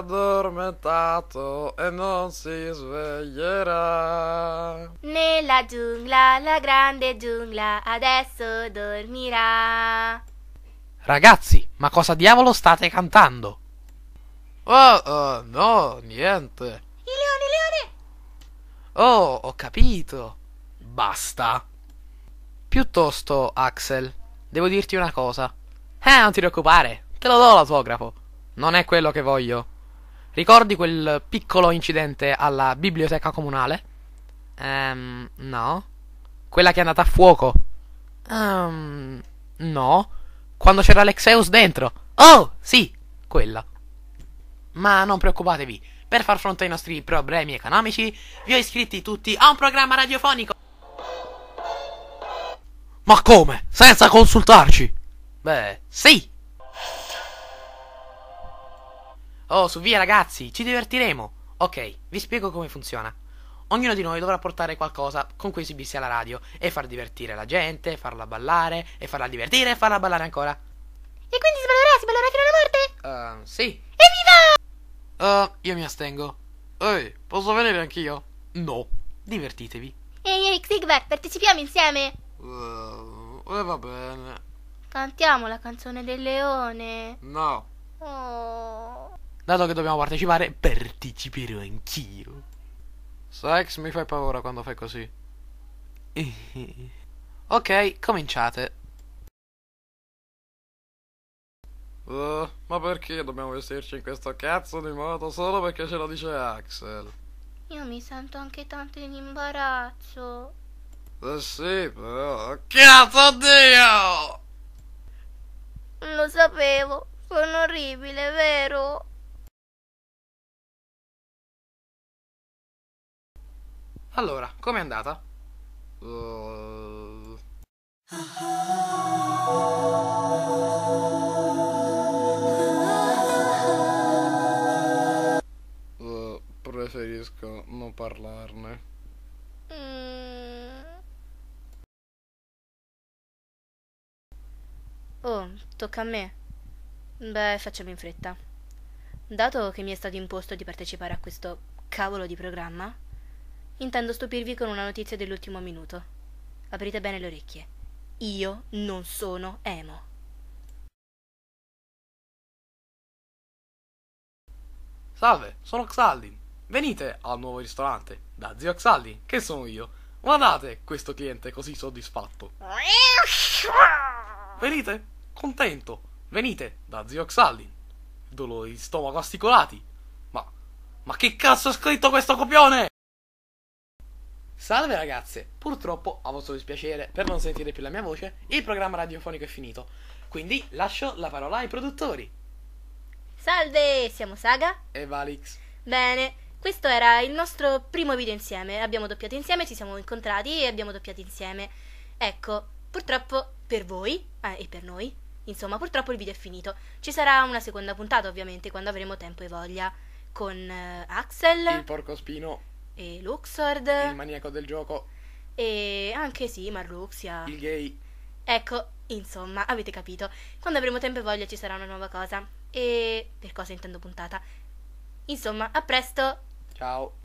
addormentato e non si sveglierà. Nella giungla, la grande giungla, adesso dormirà. Ragazzi, ma cosa diavolo state cantando? Oh, oh no, niente. Il leone, il leone! Oh, ho capito. Basta. Piuttosto, Axel, devo dirti una cosa. Eh, non ti preoccupare, te lo do l'autografo. Non è quello che voglio. Ricordi quel piccolo incidente alla biblioteca comunale? Ehm, um, no. Quella che è andata a fuoco? Ehm, um, no. Quando c'era Alexeus dentro? Oh, sì, quella. Ma non preoccupatevi, per far fronte ai nostri problemi economici, vi ho iscritti tutti a un programma radiofonico. Ma come? Senza consultarci? Beh, sì. Oh, su via ragazzi, ci divertiremo. Ok, vi spiego come funziona. Ognuno di noi dovrà portare qualcosa con cui esibirsi alla radio e far divertire la gente, farla ballare e farla divertire e farla ballare ancora. E quindi sballerà, ballerà, si ballerà fino alla morte? Uh, sì. Evviva! Uh, io mi astengo. Ehi, posso venire anch'io? No. Divertitevi. Ehi, Eric Sigvar, partecipiamo insieme. Uh, eh, va bene. Cantiamo la canzone del leone. No. Oh. Dato che dobbiamo partecipare, parteciperò anch'io. Sax, mi fai paura quando fai così. ok, cominciate. Uh, ma perché dobbiamo vestirci in questo cazzo di moto solo perché ce lo dice Axel? Io mi sento anche tanto in imbarazzo. Eh sì, però... Cazzo Dio! Lo sapevo, sono orribile, vero? Allora, com'è andata? Uh... Uh, preferisco non parlarne. Mm. Oh, tocca a me. Beh, facciamo in fretta. Dato che mi è stato imposto di partecipare a questo cavolo di programma, intendo stupirvi con una notizia dell'ultimo minuto. Aprite bene le orecchie. Io non sono Emo. Salve, sono Xaldin. Venite al nuovo ristorante da zio Xaldin, che sono io. Guardate questo cliente così soddisfatto. Venite, contento. Venite da zio Xaldin. Dolori di stomaco asticolati. Ma ma che cazzo ha scritto questo copione? Salve ragazze, purtroppo a vostro dispiacere per non sentire più la mia voce, il programma radiofonico è finito, quindi lascio la parola ai produttori. Salve, siamo Saga e Valix. Bene, questo era il nostro primo video insieme, abbiamo doppiato insieme, ci siamo incontrati e abbiamo doppiato insieme. Ecco, purtroppo per voi eh, e per noi, insomma, purtroppo il video è finito. Ci sarà una seconda puntata ovviamente quando avremo tempo e voglia con eh, Axel. Il porcospino e Luxord. Il maniaco del gioco. E anche sì, Marluxia. Il gay. Ecco, insomma, avete capito. Quando avremo tempo e voglia ci sarà una nuova cosa. E per cosa intendo puntata. Insomma, a presto. Ciao.